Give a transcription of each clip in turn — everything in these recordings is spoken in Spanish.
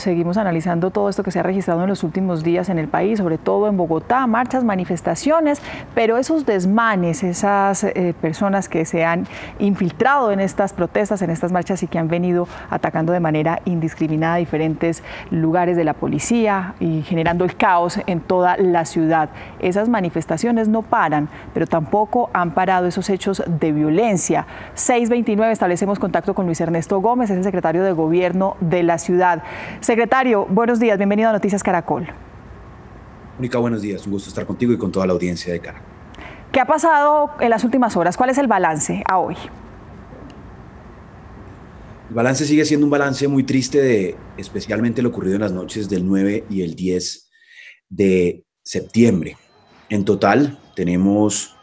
Seguimos analizando todo esto que se ha registrado en los últimos días en el país, sobre todo en Bogotá, marchas, manifestaciones, pero esos desmanes, esas eh, personas que se han infiltrado en estas protestas, en estas marchas y que han venido atacando de manera indiscriminada diferentes lugares de la policía y generando el caos en toda la ciudad. Esas manifestaciones no paran, pero tampoco han parado esos hechos de violencia. 629, establecemos contacto con Luis Ernesto Gómez, es el secretario de gobierno de la ciudad. Secretario, buenos días, bienvenido a Noticias Caracol. Mónica, buenos días, un gusto estar contigo y con toda la audiencia de cara. ¿Qué ha pasado en las últimas horas? ¿Cuál es el balance a hoy? El balance sigue siendo un balance muy triste de especialmente lo ocurrido en las noches del 9 y el 10 de septiembre. En total tenemos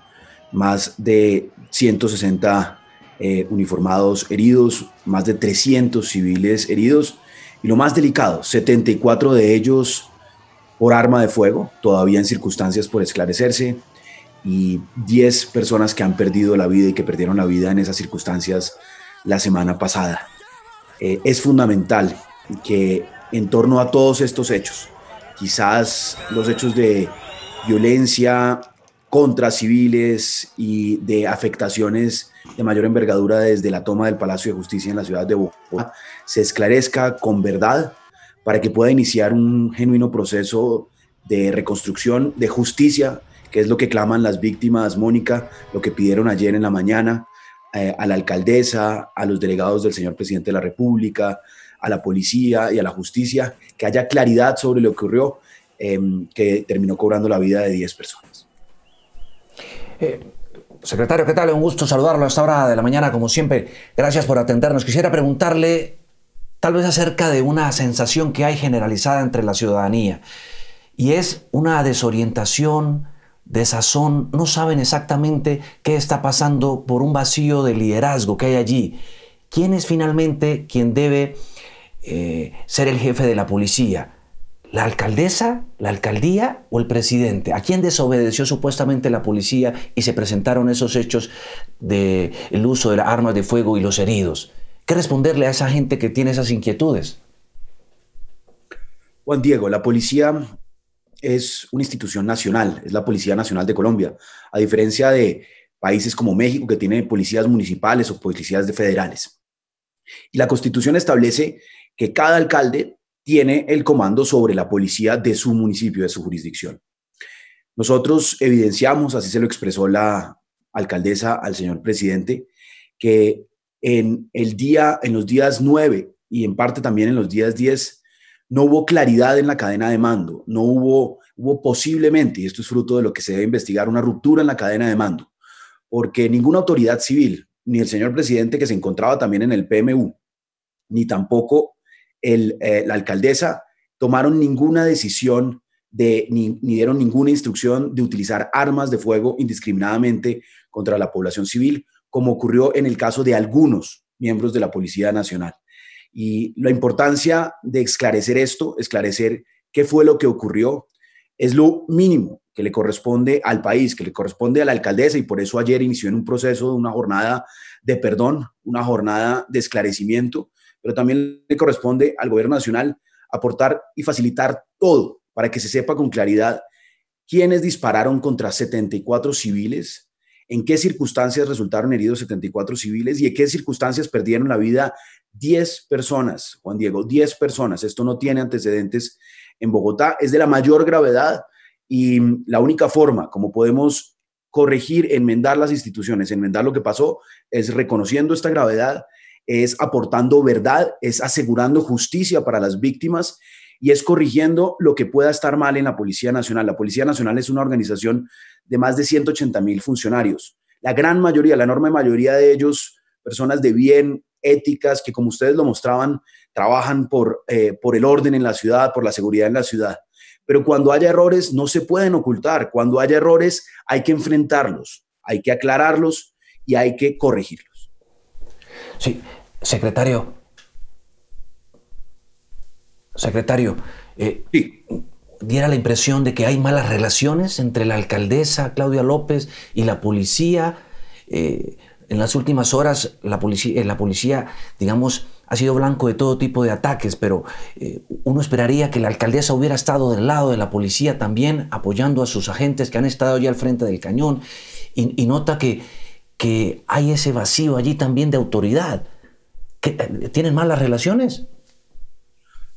más de 160 eh, uniformados heridos, más de 300 civiles heridos y lo más delicado, 74 de ellos por arma de fuego, todavía en circunstancias por esclarecerse, y 10 personas que han perdido la vida y que perdieron la vida en esas circunstancias la semana pasada. Eh, es fundamental que en torno a todos estos hechos, quizás los hechos de violencia contra civiles y de afectaciones de mayor envergadura desde la toma del Palacio de Justicia en la ciudad de Bogotá se esclarezca con verdad para que pueda iniciar un genuino proceso de reconstrucción, de justicia, que es lo que claman las víctimas, Mónica, lo que pidieron ayer en la mañana, eh, a la alcaldesa, a los delegados del señor presidente de la República, a la policía y a la justicia, que haya claridad sobre lo que ocurrió, em, que terminó cobrando la vida de 10 personas. Eh, secretario, ¿qué tal? Un gusto saludarlo a esta hora de la mañana, como siempre. Gracias por atendernos. Quisiera preguntarle tal vez acerca de una sensación que hay generalizada entre la ciudadanía y es una desorientación, desazón, no saben exactamente qué está pasando por un vacío de liderazgo que hay allí. ¿Quién es finalmente quien debe eh, ser el jefe de la policía? ¿La alcaldesa, la alcaldía o el presidente? ¿A quién desobedeció supuestamente la policía y se presentaron esos hechos del uso de las armas de fuego y los heridos? ¿Qué responderle a esa gente que tiene esas inquietudes? Juan Diego, la policía es una institución nacional, es la Policía Nacional de Colombia, a diferencia de países como México que tienen policías municipales o policías de federales. Y la Constitución establece que cada alcalde tiene el comando sobre la policía de su municipio, de su jurisdicción. Nosotros evidenciamos, así se lo expresó la alcaldesa al señor presidente, que en, el día, en los días 9 y en parte también en los días 10 no hubo claridad en la cadena de mando, no hubo, hubo posiblemente, y esto es fruto de lo que se debe investigar, una ruptura en la cadena de mando, porque ninguna autoridad civil, ni el señor presidente que se encontraba también en el PMU, ni tampoco eh, la alcaldesa tomaron ninguna decisión ni, ni, dieron ninguna instrucción de utilizar armas de fuego indiscriminadamente contra la población civil, como ocurrió en el caso de algunos miembros de la Policía Nacional. Y la importancia de esclarecer esto, esclarecer qué fue lo que ocurrió, es lo mínimo que le corresponde al país, que le corresponde a la alcaldesa, y por eso ayer inició en un proceso de una jornada de perdón, una jornada de esclarecimiento, pero también le corresponde al gobierno nacional aportar y facilitar todo para que se sepa con claridad quiénes dispararon contra 74 civiles, en qué circunstancias resultaron heridos 74 civiles y en qué circunstancias perdieron la vida 10 personas, Juan Diego, 10 personas. Esto no tiene antecedentes en Bogotá, es de la mayor gravedad y la única forma como podemos corregir, enmendar las instituciones, enmendar lo que pasó, es reconociendo esta gravedad es aportando verdad, es asegurando justicia para las víctimas y es corrigiendo lo que pueda estar mal en la Policía Nacional. La Policía Nacional es una organización de más de 180 mil funcionarios. La gran mayoría, la enorme mayoría de ellos, personas de bien, éticas, que como ustedes lo mostraban, trabajan por, eh, por el orden en la ciudad, por la seguridad en la ciudad. Pero cuando haya errores, no se pueden ocultar. Cuando haya errores, hay que enfrentarlos, hay que aclararlos y hay que corregirlos. Sí, Secretario. Secretario. Eh, diera la impresión de que hay malas relaciones entre la alcaldesa Claudia López y la policía. Eh, en las últimas horas eh, la policía, digamos, ha sido blanco de todo tipo de ataques, pero uno esperaría que la alcaldesa hubiera estado del lado de la policía también, apoyando a sus agentes que han estado ya al frente del cañón, y, y nota que, que hay ese vacío allí también de autoridad. Eh, ¿Tienen malas relaciones?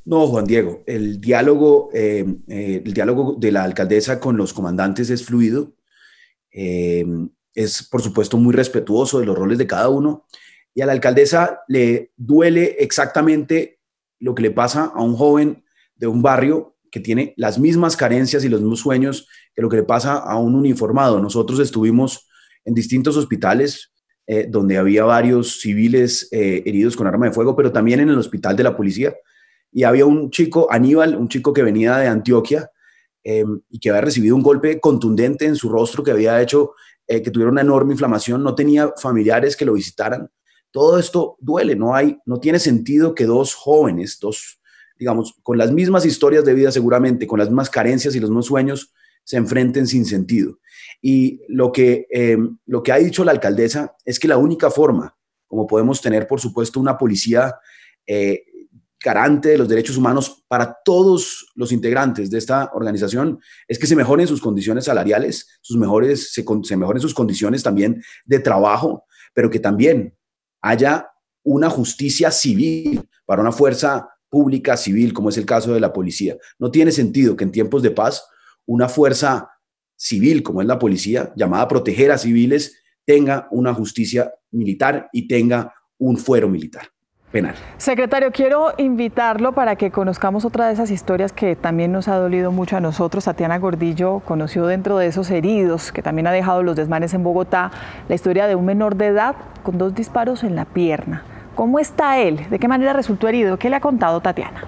No, Juan Diego, el diálogo, eh, eh, el diálogo de la alcaldesa con los comandantes es fluido, em, es por supuesto muy respetuoso de los roles de cada uno y a la alcaldesa le duele exactamente lo que le pasa a un joven de un barrio que tiene las mismas carencias y los mismos sueños que lo que le pasa a un uniformado. Nosotros estuvimos en distintos hospitales eh, donde había varios civiles eh, heridos con arma de fuego, pero también en el hospital de la policía. Y había un chico, Aníbal, un chico que venía de Antioquia em, y que había recibido un golpe contundente en su rostro que había hecho eh, que tuviera una enorme inflamación, no tenía familiares que lo visitaran. Todo esto duele, no, hay, no tiene sentido que dos jóvenes, dos, digamos, con las mismas historias de vida seguramente, con las mismas carencias y los mismos sueños, se enfrenten sin sentido. Y lo que, eh, lo que ha dicho la alcaldesa es que la única forma, como podemos tener, por supuesto, una policía eh, garante de los derechos humanos para todos los integrantes de esta organización, es que se mejoren sus condiciones salariales, sus mejores, se, se mejoren sus condiciones también de trabajo, pero que también haya una justicia civil para una fuerza pública civil, como es el caso de la policía. No tiene sentido que en tiempos de paz una fuerza civil, como es la policía, llamada proteger a civiles, tenga una justicia militar y tenga un fuero militar. Penal. Secretario, quiero invitarlo para que conozcamos otra de esas historias que también nos ha dolido mucho a nosotros. Tatiana Gordillo conoció dentro de esos heridos que también ha dejado los desmanes en Bogotá la historia de un menor de edad con dos disparos en la pierna. ¿Cómo está él? ¿De qué manera resultó herido? ¿Qué le ha contado Tatiana?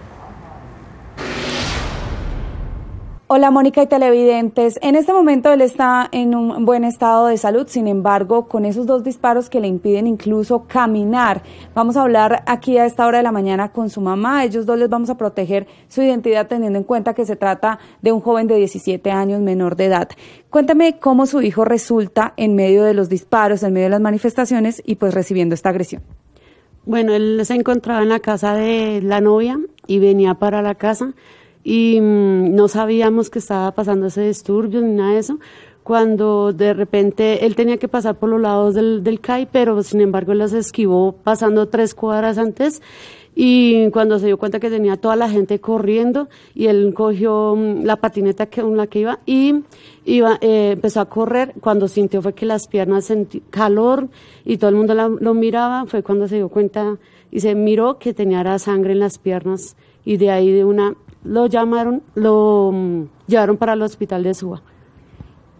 Hola Mónica y televidentes. En este momento él está en un buen estado de salud, sin embargo, con esos dos disparos que le impiden incluso caminar. Vamos a hablar aquí a esta hora de la mañana con su mamá. Ellos dos les vamos a proteger su identidad teniendo en cuenta que se trata de un joven de 17 años menor de edad. Cuéntame cómo su hijo resulta en medio de los disparos, en medio de las manifestaciones y pues recibiendo esta agresión. Bueno, él se encontraba en la casa de la novia y venía para la casa y mm, no sabíamos que estaba pasando ese disturbio ni nada de eso cuando de repente él tenía que pasar por los lados del, del CAI, pero sin embargo él las esquivó pasando tres cuadras antes y cuando se dio cuenta que tenía toda la gente corriendo y él cogió mm, la patineta con la que iba y iba, eh, empezó a correr, cuando sintió fue que las piernas sentían calor y todo el mundo lo miraba, fue cuando se dio cuenta y se miró que tenía sangre en las piernas y de ahí de una lo llamaron, lo mm, llevaron para el hospital de Suba.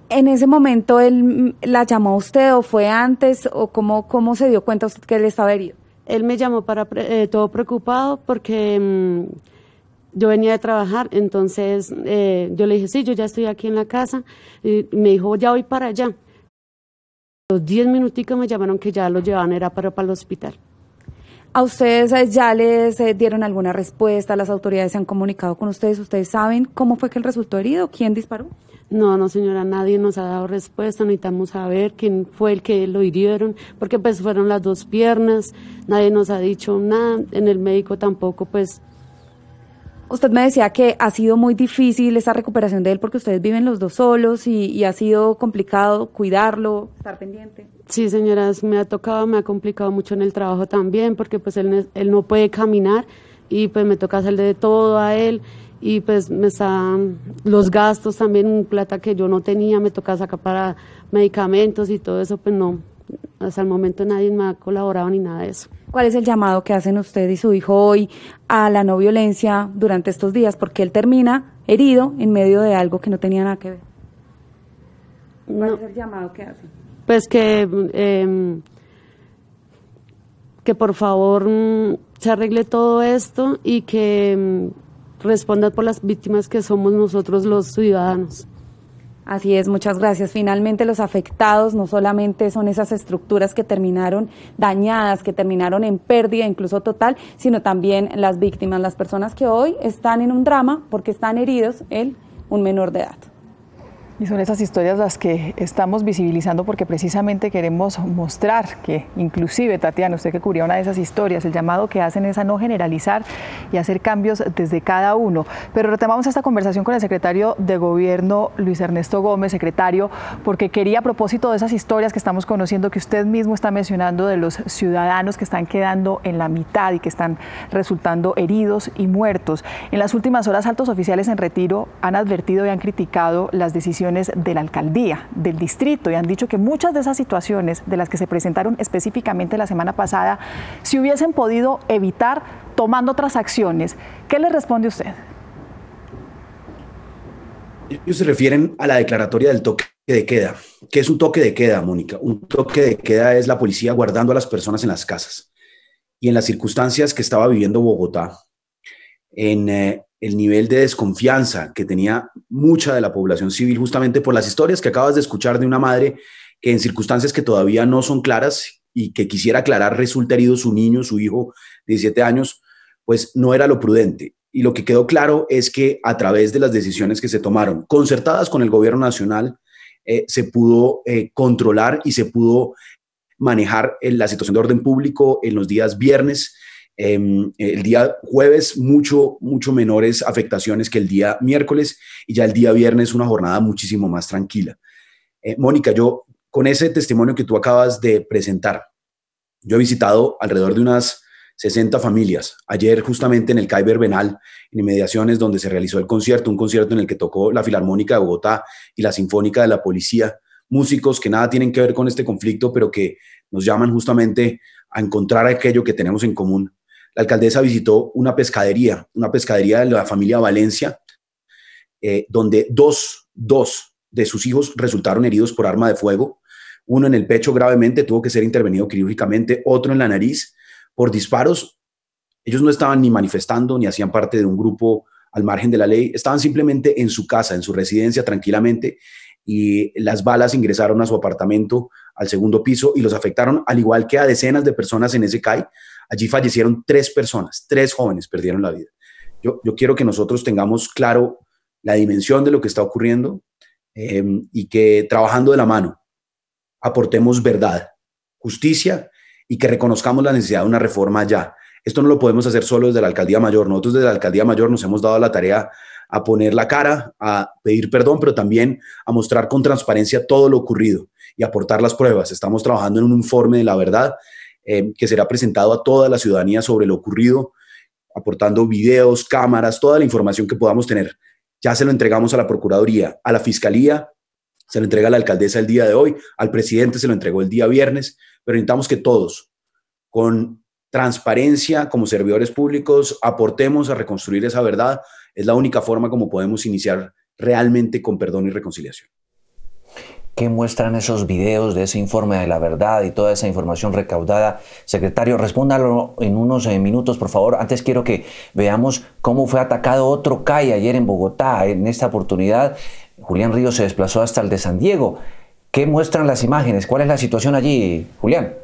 ¿En ese momento él mm, la llamó a usted o fue antes o cómo, cómo se dio cuenta usted que él estaba herido? Él me llamó para eh, todo preocupado porque mm, yo venía de trabajar, entonces eh, yo le dije, sí, yo ya estoy aquí en la casa. Y me dijo, ya voy para allá. Los diez minuticos me llamaron que ya lo llevaban, era para, para el hospital. ¿A ustedes eh, ya les eh, dieron alguna respuesta? ¿Las autoridades se han comunicado con ustedes? ¿Ustedes saben cómo fue que él resultó herido? ¿Quién disparó? No, no señora, nadie nos ha dado respuesta, necesitamos saber quién fue el que lo hirieron, porque pues fueron las dos piernas, nadie nos ha dicho nada, en el médico tampoco pues Usted me decía que ha sido muy difícil esa recuperación de él porque ustedes viven los dos solos y, ha sido complicado cuidarlo, estar pendiente. Sí, señoras, me ha tocado, me ha complicado mucho en el trabajo también porque pues él, él no puede caminar y pues me toca hacerle de todo a él y pues me están los gastos también, plata que yo no tenía, me toca sacar para medicamentos y todo eso, pues no, hasta el momento nadie me ha colaborado ni nada de eso. ¿Cuál es el llamado que hacen usted y su hijo hoy a la no violencia durante estos días? Porque él termina herido en medio de algo que no tenía nada que ver. ¿Cuál es el llamado que hacen? Pues que, em, que por favor mm, se arregle todo esto y que em, responda por las víctimas que somos nosotros los ciudadanos. Así es, muchas gracias. Finalmente los afectados no solamente son esas estructuras que terminaron dañadas, que terminaron en pérdida incluso total, sino también las víctimas, las personas que hoy están en un drama porque están heridos en un menor de edad. Y son esas historias las que estamos visibilizando porque precisamente queremos mostrar que inclusive, Tatiana, usted que cubría una de esas historias, el llamado que hacen es a no generalizar y hacer cambios desde cada uno. Pero retomamos esta conversación con el secretario de Gobierno, Luis Ernesto Gómez, secretario, porque quería a propósito de esas historias que estamos conociendo, que usted mismo está mencionando de los ciudadanos que están quedando en la mitad y que están resultando heridos y muertos. En las últimas horas, altos oficiales en retiro han advertido y han criticado las decisiones de la alcaldía, del distrito, y han dicho que muchas de esas situaciones de las que se presentaron específicamente la semana pasada se hubiesen podido evitar tomando otras acciones. ¿Qué le responde usted? Ellos se refieren a la declaratoria del toque de queda. ¿Qué es un toque de queda, Mónica? Un toque de queda es la policía guardando a las personas en las casas. Y en las circunstancias que estaba viviendo Bogotá, en eh, el nivel de desconfianza que tenía mucha de la población civil justamente por las historias que acabas de escuchar de una madre que en circunstancias que todavía no son claras y que quisiera aclarar resulta herido su niño, su hijo de 17 años, pues no era lo prudente. Y lo que quedó claro es que a través de las decisiones que se tomaron, concertadas con el gobierno nacional, eh, se pudo eh, controlar y se pudo manejar eh, la situación de orden público en los días viernes Em, el día jueves mucho, mucho menores afectaciones que el día miércoles y ya el día viernes una jornada muchísimo más tranquila. Eh, Mónica, yo con ese testimonio que tú acabas de presentar, yo he visitado alrededor de unas 60 familias. Ayer justamente en el Caiber Benal, en inmediaciones donde se realizó el concierto, un concierto en el que tocó la Filarmónica de Bogotá y la Sinfónica de la Policía, músicos que nada tienen que ver con este conflicto, pero que nos llaman justamente a encontrar aquello que tenemos en común la alcaldesa visitó una pescadería, una pescadería de la familia Valencia, eh, donde dos, dos de sus hijos resultaron heridos por arma de fuego, uno en el pecho gravemente, tuvo que ser intervenido quirúrgicamente, otro en la nariz por disparos. Ellos no estaban ni manifestando ni hacían parte de un grupo al margen de la ley, estaban simplemente en su casa, en su residencia tranquilamente y las balas ingresaron a su apartamento, al segundo piso y los afectaron al igual que a decenas de personas en ese CAI, Allí fallecieron tres personas, tres jóvenes perdieron la vida. Yo, quiero que nosotros tengamos claro la dimensión de lo que está ocurriendo em, y que trabajando de la mano aportemos verdad, justicia y que reconozcamos la necesidad de una reforma ya. Esto no lo podemos hacer solo desde la alcaldía mayor. Nosotros desde la alcaldía mayor nos hemos dado la tarea a poner la cara, a pedir perdón, pero también a mostrar con transparencia todo lo ocurrido y aportar las pruebas. Estamos trabajando en un informe de la verdad Em, que será presentado a toda la ciudadanía sobre lo ocurrido, aportando videos, cámaras, toda la información que podamos tener. Ya se lo entregamos a la Procuraduría, a la Fiscalía, se lo entrega a la alcaldesa el día de hoy, al presidente se lo entregó el día viernes, pero necesitamos que todos, con transparencia como servidores públicos, aportemos a reconstruir esa verdad. Es la única forma como podemos iniciar realmente con perdón y reconciliación. ¿Qué muestran esos videos de ese informe de la verdad y toda esa información recaudada? Secretario, respóndalo en unos eh, minutos, por favor. Antes quiero que veamos cómo fue atacado otro CAI ayer en Bogotá. En esta oportunidad, Julián Ríos se desplazó hasta el de San Diego. ¿Qué muestran las imágenes? ¿Cuál es la situación allí, Julián?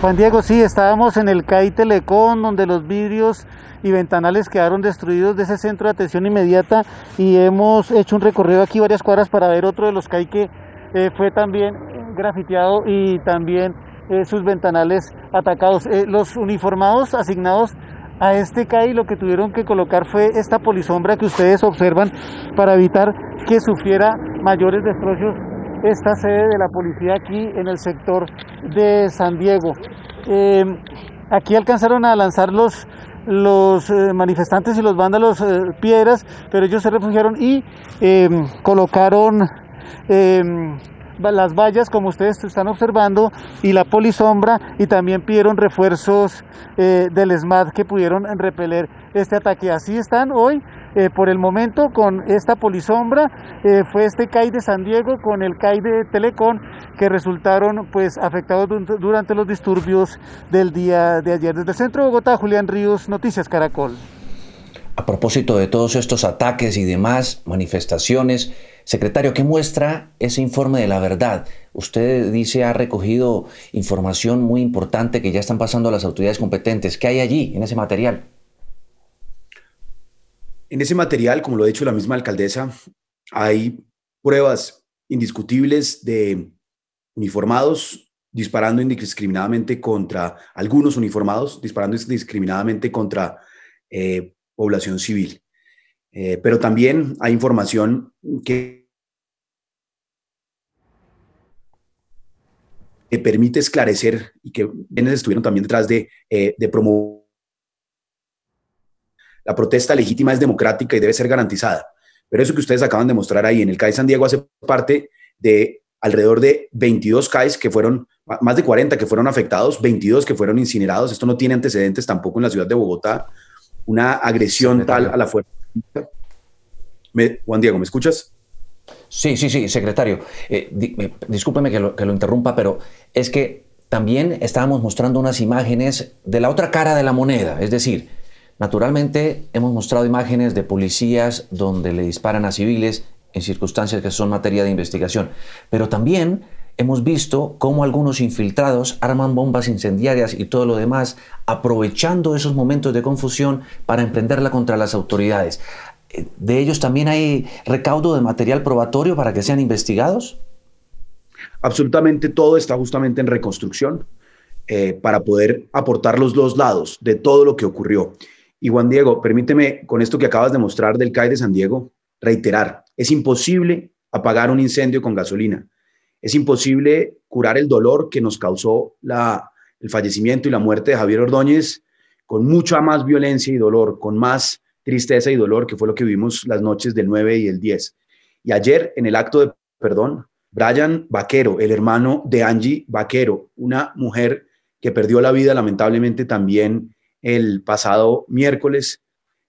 Juan Diego, sí, estábamos en el CAI Telecom, donde los vidrios y ventanales quedaron destruidos de ese centro de atención inmediata y hemos hecho un recorrido aquí varias cuadras para ver otro de los CAI que eh, fue también grafiteado y también eh, sus ventanales atacados. Eh, los uniformados asignados a este CAI lo que tuvieron que colocar fue esta polisombra que ustedes observan para evitar que sufriera mayores destrozos esta sede de la policía aquí en el sector de San Diego. aquí alcanzaron a lanzar los los eh, manifestantes y los vándalos eh, piedras, pero ellos se refugiaron y em, colocaron em, las vallas como ustedes están observando y la polisombra y también pidieron refuerzos eh, del SMAD que pudieron repeler este ataque. Así están hoy eh, por el momento con esta polisombra eh, fue este CAI de San Diego con el CAI de Telecom que resultaron pues afectados durante los disturbios del día de ayer. Desde el centro de Bogotá, Julián Ríos, Noticias Caracol. A propósito de todos estos ataques y demás manifestaciones, secretario, ¿qué muestra ese informe de la verdad? Usted dice ha recogido información muy importante que ya están pasando las autoridades competentes. ¿Qué hay allí en ese material? En ese material, como lo ha dicho la misma alcaldesa, hay pruebas indiscutibles de uniformados disparando indiscriminadamente contra algunos uniformados, disparando indiscriminadamente contra eh, población civil. Eh, pero también hay información que, que permite esclarecer y que quienes estuvieron también detrás de eh, promover la protesta legítima es democrática y debe ser garantizada. Pero eso que ustedes acaban de mostrar ahí en el CAI San Diego hace parte de alrededor de 22 CAIs que fueron, más de 40 que fueron afectados, 22 que fueron incinerados. Esto no tiene antecedentes tampoco en la ciudad de Bogotá. Una agresión tal a la fuerza. Juan Diego, ¿me escuchas? Sí, sí, sí, secretario. Eh, discúlpeme que que lo interrumpa, pero es que también estábamos mostrando unas imágenes de la otra cara de la moneda, es decir, Naturalmente, hemos mostrado imágenes de policías donde le disparan a civiles en circunstancias que son materia de investigación, pero también hemos visto cómo algunos infiltrados arman bombas incendiarias y todo lo demás, aprovechando esos momentos de confusión para emprenderla contra las autoridades. Eh, ¿De ellos también hay recaudo de material probatorio para que sean investigados? Absolutamente todo está justamente en reconstrucción eh, para poder aportar los dos lados de todo lo que ocurrió. Y Juan Diego, permíteme con esto que acabas de mostrar del CAI de San Diego, reiterar, es imposible apagar un incendio con gasolina. Es imposible curar el dolor que nos causó el fallecimiento y la muerte de Javier Ordóñez con mucha más violencia y dolor, con más tristeza y dolor, que fue lo que vivimos las noches del 9 y el 10. Y ayer, en el acto de perdón, Brian Vaquero, el hermano de Angie Vaquero, una mujer que perdió la vida lamentablemente también el pasado miércoles,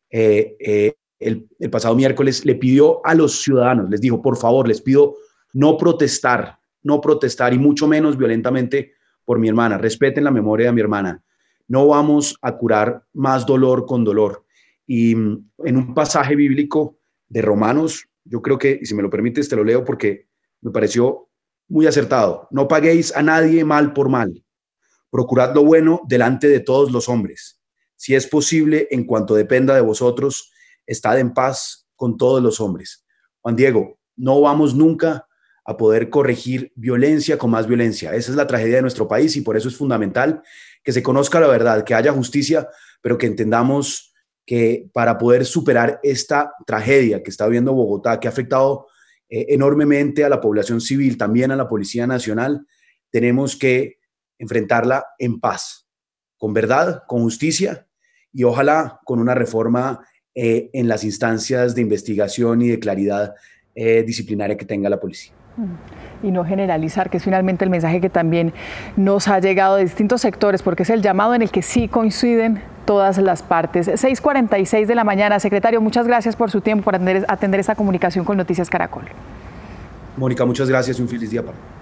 eh, eh, el, pasado miércoles le pidió a los ciudadanos, les dijo, por favor, les pido no protestar, no protestar y mucho menos violentamente por mi hermana. Respeten la memoria de mi hermana. No vamos a curar más dolor con dolor. Y mm, en un pasaje bíblico de Romanos, yo creo que, si me lo permites, te lo leo porque me pareció muy acertado. No paguéis a nadie mal por mal. Procurad lo bueno delante de todos los hombres si es posible, en cuanto dependa de vosotros, estad en paz con todos los hombres. Juan Diego, no vamos nunca a poder corregir violencia con más violencia. Esa es la tragedia de nuestro país y por eso es fundamental que se conozca la verdad, que haya justicia, pero que entendamos que para poder superar esta tragedia que está viviendo Bogotá, que ha afectado eh, enormemente a la población civil, también a la Policía Nacional, tenemos que enfrentarla en paz, con verdad, con justicia y ojalá con una reforma eh, en las instancias de investigación y de claridad eh, disciplinaria que tenga la policía. Mm. Y no generalizar, que es finalmente el mensaje que también nos ha llegado de distintos sectores, porque es el llamado en el que sí coinciden todas las partes. 6.46 de la mañana, secretario, muchas gracias por su tiempo, por atender, esa comunicación con Noticias Caracol. Mónica, muchas gracias y un feliz día para